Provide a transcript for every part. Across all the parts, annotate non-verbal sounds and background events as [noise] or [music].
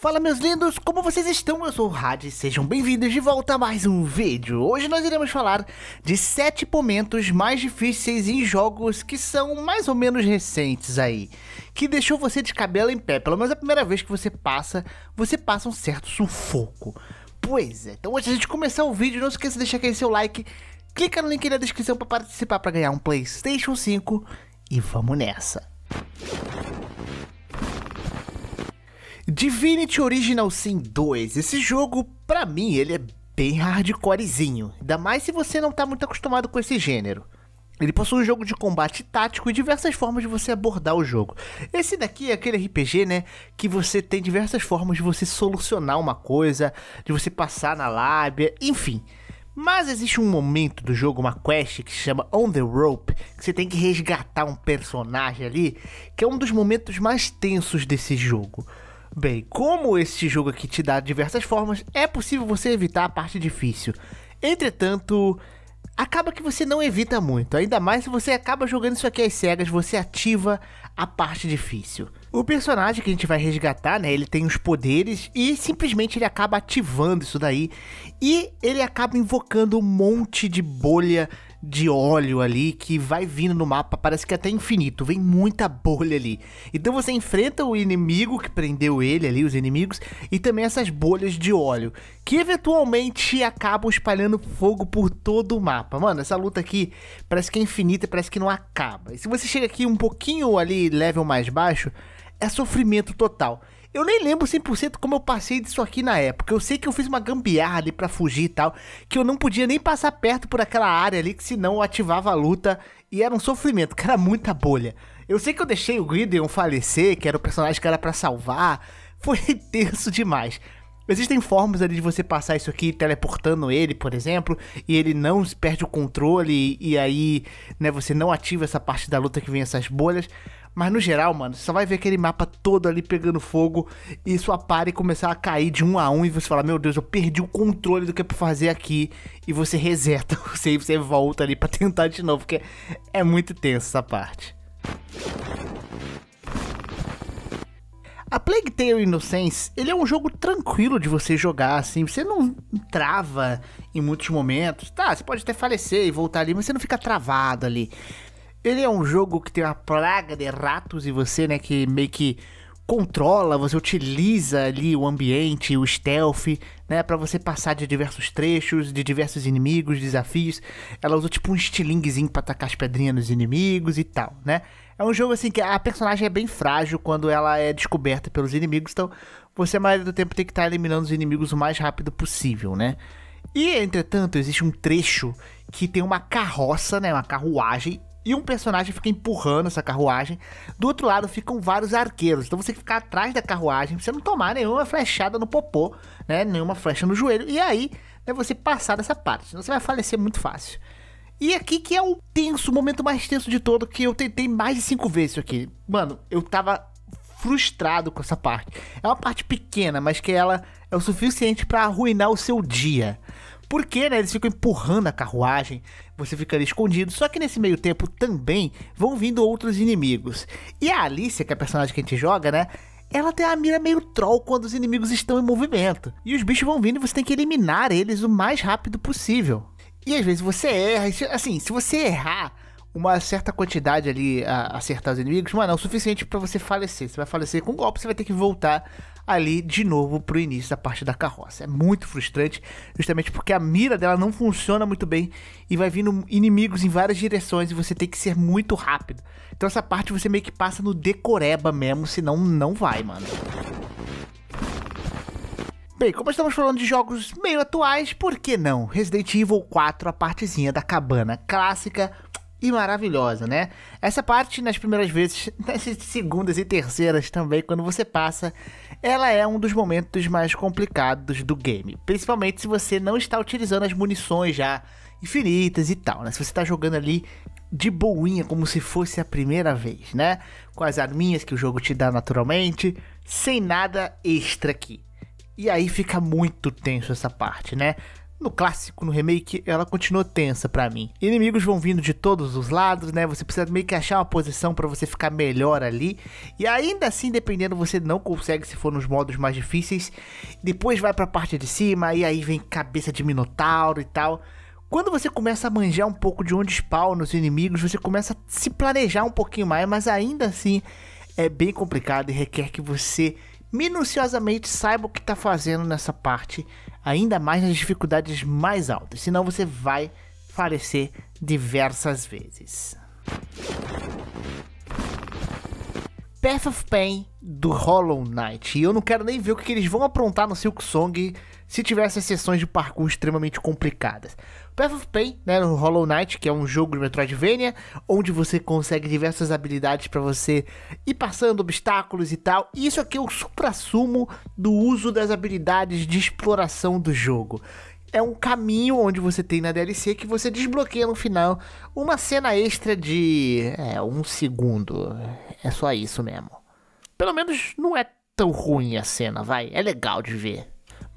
Fala meus lindos, como vocês estão? Eu sou o Rad e sejam bem-vindos de volta a mais um vídeo. Hoje nós iremos falar de 7 momentos mais difíceis em jogos que são mais ou menos recentes aí, que deixou você de cabelo em pé, pelo menos a primeira vez que você passa, você passa um certo sufoco. Pois é, então antes de começar o vídeo, não se esqueça de deixar aquele seu like, clica no link na descrição para participar para ganhar um Playstation 5 e vamos nessa. Divinity Original Sin 2. Esse jogo, pra mim, ele é bem hardcorezinho. Ainda mais se você não tá muito acostumado com esse gênero. Ele possui um jogo de combate tático e diversas formas de você abordar o jogo. Esse daqui é aquele RPG, né? Que você tem diversas formas de você solucionar uma coisa, de você passar na lábia, enfim. Mas existe um momento do jogo, uma quest que se chama On the Rope, que você tem que resgatar um personagem ali, que é um dos momentos mais tensos desse jogo. Bem, como este jogo aqui te dá diversas formas, é possível você evitar a parte difícil. Entretanto, acaba que você não evita muito, ainda mais se você acaba jogando isso aqui às cegas, você ativa a parte difícil. O personagem que a gente vai resgatar, né, ele tem os poderes e simplesmente ele acaba ativando isso daí e ele acaba invocando um monte de bolha de óleo ali que vai vindo no mapa, parece que é até infinito, vem muita bolha ali. Então você enfrenta o inimigo que prendeu ele ali, os inimigos, e também essas bolhas de óleo, que eventualmente acabam espalhando fogo por todo o mapa. Mano, essa luta aqui parece que é infinita, parece que não acaba. E se você chega aqui um pouquinho ali, level mais baixo, é sofrimento total. Eu nem lembro 100% como eu passei disso aqui na época. Eu sei que eu fiz uma gambiarra ali pra fugir e tal, que eu não podia nem passar perto por aquela área ali, que senão eu ativava a luta e era um sofrimento, [laughs] que era muita bolha. Eu sei que eu deixei o Gideon falecer, que era o personagem que era para salvar. Foi intenso [laughs] demais. Existem formas ali de você passar isso aqui teleportando ele, por exemplo, e ele não perde o controle e aí, né, você não ativa essa parte da luta que vem essas bolhas. Mas no geral, mano, você só vai ver aquele mapa todo ali pegando fogo e sua pare começar a cair de um a um e você fala, meu Deus, eu perdi o controle do que é pra fazer aqui. E você reseta [laughs] o save, você volta ali pra tentar de novo, porque é muito tenso essa parte. A Plague Tale Innocence, ele é um jogo tranquilo de você jogar, assim, você não trava em muitos momentos. Tá, você pode até falecer e voltar ali, mas você não fica travado ali. Ele é um jogo que tem uma praga de ratos e você, né, que meio que controla, você utiliza ali o ambiente, o stealth, né, para você passar de diversos trechos, de diversos inimigos, desafios. Ela usa tipo um estilinguezinho para atacar as pedrinhas nos inimigos e tal, né? É um jogo assim que a personagem é bem frágil quando ela é descoberta pelos inimigos, então você a maioria do tempo tem que estar tá eliminando os inimigos o mais rápido possível, né? E entretanto, existe um trecho que tem uma carroça, né, uma carruagem e um personagem fica empurrando essa carruagem. Do outro lado ficam vários arqueiros. Então você tem que ficar atrás da carruagem você não tomar nenhuma flechada no popô, né? Nenhuma flecha no joelho. E aí é você passar dessa parte. Senão você vai falecer muito fácil. E aqui que é o tenso, o momento mais tenso de todo, que eu tentei mais de cinco vezes isso aqui. Mano, eu tava frustrado com essa parte. É uma parte pequena, mas que ela é o suficiente para arruinar o seu dia. Porque, né, eles ficam empurrando a carruagem, você fica ali escondido. Só que nesse meio tempo também vão vindo outros inimigos. E a Alicia, que é a personagem que a gente joga, né? Ela tem a mira meio troll quando os inimigos estão em movimento. E os bichos vão vindo e você tem que eliminar eles o mais rápido possível. E às vezes você erra, assim, se você errar uma certa quantidade ali a acertar os inimigos, mano, é o suficiente para você falecer. Você vai falecer com um golpe, você vai ter que voltar ali de novo pro início da parte da carroça. É muito frustrante, justamente porque a mira dela não funciona muito bem e vai vindo inimigos em várias direções e você tem que ser muito rápido. Então essa parte você meio que passa no decoreba mesmo, senão não vai, mano. Bem, como estamos falando de jogos meio atuais, por que não? Resident Evil 4, a partezinha da cabana clássica, e maravilhosa, né? Essa parte nas primeiras vezes, [laughs] nas segundas e terceiras também, quando você passa, ela é um dos momentos mais complicados do game, principalmente se você não está utilizando as munições já infinitas e tal, né? Se você está jogando ali de boinha, como se fosse a primeira vez, né? Com as arminhas que o jogo te dá naturalmente, sem nada extra aqui. E aí fica muito tenso essa parte, né? No clássico, no remake, ela continua tensa para mim. Inimigos vão vindo de todos os lados, né? Você precisa meio que achar uma posição para você ficar melhor ali. E ainda assim, dependendo, você não consegue se for nos modos mais difíceis. Depois vai para a parte de cima e aí vem cabeça de minotauro e tal. Quando você começa a manjar um pouco de onde spawnam os inimigos, você começa a se planejar um pouquinho mais, mas ainda assim é bem complicado e requer que você minuciosamente saiba o que está fazendo nessa parte, ainda mais nas dificuldades mais altas, senão você vai falecer diversas vezes. Path of Pain do Hollow Knight. E eu não quero nem ver o que eles vão aprontar no Silk Song se tivessem sessões de parkour extremamente complicadas. Path of Pain, né, no Hollow Knight, que é um jogo de Metroidvania, onde você consegue diversas habilidades para você ir passando obstáculos e tal. E isso aqui é o supra-sumo do uso das habilidades de exploração do jogo é um caminho onde você tem na DLC que você desbloqueia no final uma cena extra de é, um segundo. É só isso mesmo. Pelo menos não é tão ruim a cena, vai. É legal de ver.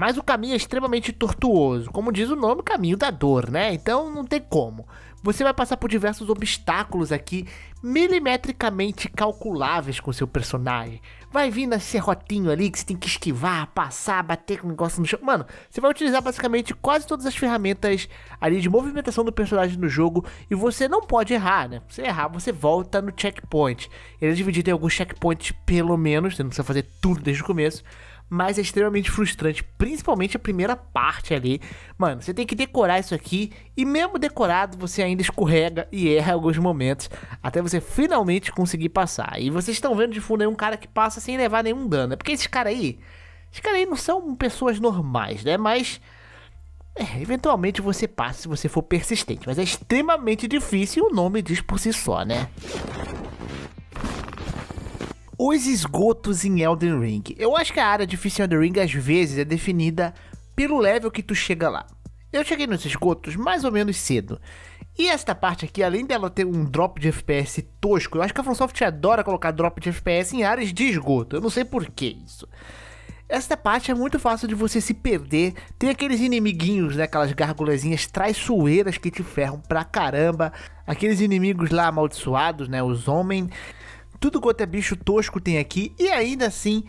Mas o caminho é extremamente tortuoso, como diz o nome, caminho da dor, né? Então não tem como. Você vai passar por diversos obstáculos aqui, milimetricamente calculáveis com seu personagem. Vai vir nesse serrotinho ali que você tem que esquivar, passar, bater com o negócio no chão. Mano, você vai utilizar basicamente quase todas as ferramentas ali de movimentação do personagem no jogo e você não pode errar, né? Se errar, você volta no checkpoint. Ele é dividido em alguns checkpoints, pelo menos, você não precisa fazer tudo desde o começo mas é extremamente frustrante, principalmente a primeira parte ali. Mano, você tem que decorar isso aqui e mesmo decorado você ainda escorrega e erra alguns momentos até você finalmente conseguir passar. E vocês estão vendo de fundo aí um cara que passa sem levar nenhum dano. É porque esses caras aí, esses caras aí não são pessoas normais, né? Mas é, eventualmente você passa se você for persistente, mas é extremamente difícil e o nome diz por si só, né? Os esgotos em Elden Ring. Eu acho que a área difícil em Elden Ring às vezes é definida pelo level que tu chega lá. Eu cheguei nos esgotos mais ou menos cedo. E esta parte aqui, além dela ter um drop de FPS tosco, eu acho que a FromSoft adora colocar drop de FPS em áreas de esgoto. Eu não sei por que isso. Esta parte é muito fácil de você se perder. Tem aqueles inimiguinhos, né? Aquelas gargulezinhas traiçoeiras que te ferram pra caramba. Aqueles inimigos lá amaldiçoados, né? Os homens. Tudo quanto é bicho tosco tem aqui e ainda assim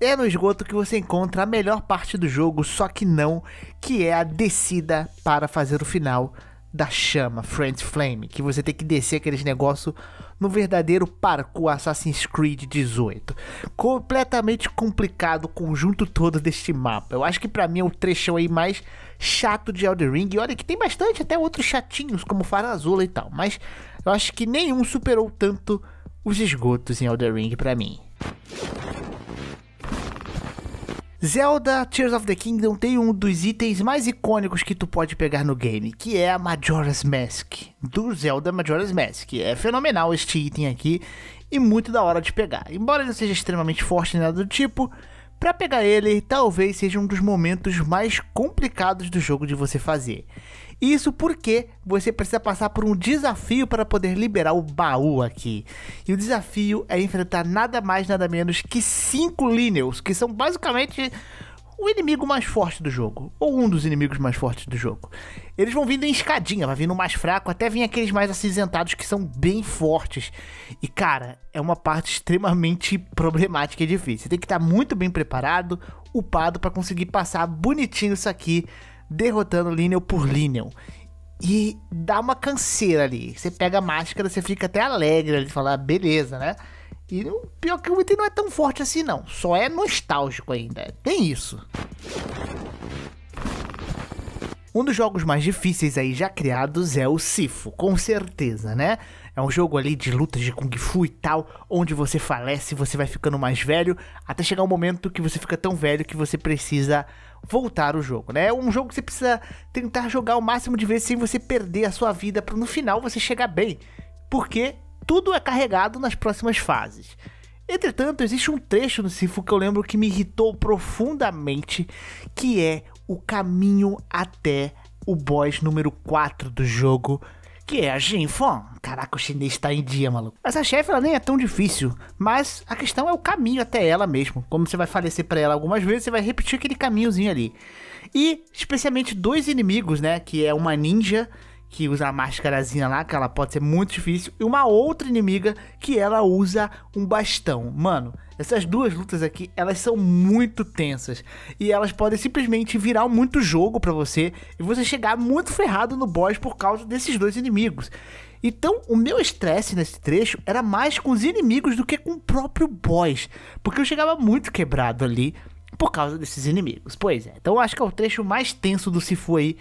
é no esgoto que você encontra a melhor parte do jogo, só que não, que é a descida para fazer o final da chama, Friends Flame, que você tem que descer aqueles negócio no verdadeiro parkour Assassin's Creed 18. Completamente complicado o conjunto todo deste mapa. Eu acho que para mim é o trechão aí mais chato de Elden Ring. E olha que tem bastante até outros chatinhos como Farazula e tal, mas eu acho que nenhum superou tanto os esgotos em Elden Ring para mim. Zelda Tears of the Kingdom tem um dos itens mais icônicos que tu pode pegar no game, que é a Majora's Mask, do Zelda Majora's Mask. É fenomenal este item aqui e muito da hora de pegar. Embora ele seja extremamente forte e nada do tipo, para pegar ele, talvez seja um dos momentos mais complicados do jogo de você fazer. Isso porque você precisa passar por um desafio para poder liberar o baú aqui. E o desafio é enfrentar nada mais nada menos que cinco Lineals, que são basicamente o inimigo mais forte do jogo, ou um dos inimigos mais fortes do jogo. Eles vão vindo em escadinha, vai vindo mais fraco, até vir aqueles mais acinzentados que são bem fortes. E cara, é uma parte extremamente problemática e difícil. Você tem que estar muito bem preparado, upado para conseguir passar bonitinho isso aqui, derrotando Lineal por Lineal. E dá uma canseira ali. Você pega a máscara, você fica até alegre ali, falar ah, beleza, né? E o pior que o item não é tão forte assim não, só é nostálgico ainda, tem é isso. Um dos jogos mais difíceis aí já criados é o Sifo, com certeza, né? É um jogo ali de lutas de Kung Fu e tal, onde você falece, você vai ficando mais velho, até chegar um momento que você fica tão velho que você precisa voltar o jogo, né? É um jogo que você precisa tentar jogar o máximo de vezes sem você perder a sua vida, para no final você chegar bem. Porque tudo é carregado nas próximas fases. Entretanto, existe um trecho no Sifu que eu lembro que me irritou profundamente, que é o caminho até o boss número 4 do jogo, que é a Jinfon. Caraca, o chinês está em dia, maluco. Essa chefe ela nem é tão difícil, mas a questão é o caminho até ela mesmo. Como você vai falecer para ela algumas vezes, você vai repetir aquele caminhozinho ali. E especialmente dois inimigos, né, que é uma ninja que usa a máscarazinha lá, que ela pode ser muito difícil, e uma outra inimiga que ela usa um bastão. Mano, essas duas lutas aqui, elas são muito tensas e elas podem simplesmente virar muito jogo para você e você chegar muito ferrado no boss por causa desses dois inimigos. Então, o meu estresse nesse trecho era mais com os inimigos do que com o próprio boss, porque eu chegava muito quebrado ali por causa desses inimigos. Pois é, então acho que é o trecho mais tenso do Sifu aí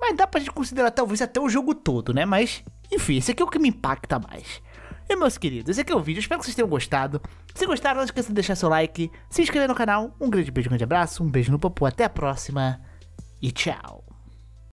mas dá pra gente considerar talvez até o jogo todo, né? Mas, enfim, esse aqui é o que me impacta mais. E meus queridos, esse aqui é o vídeo, espero que vocês tenham gostado. Se gostaram, não esqueça de deixar seu like, se inscrever no canal. Um grande beijo, um grande abraço, um beijo no popô, até a próxima e tchau.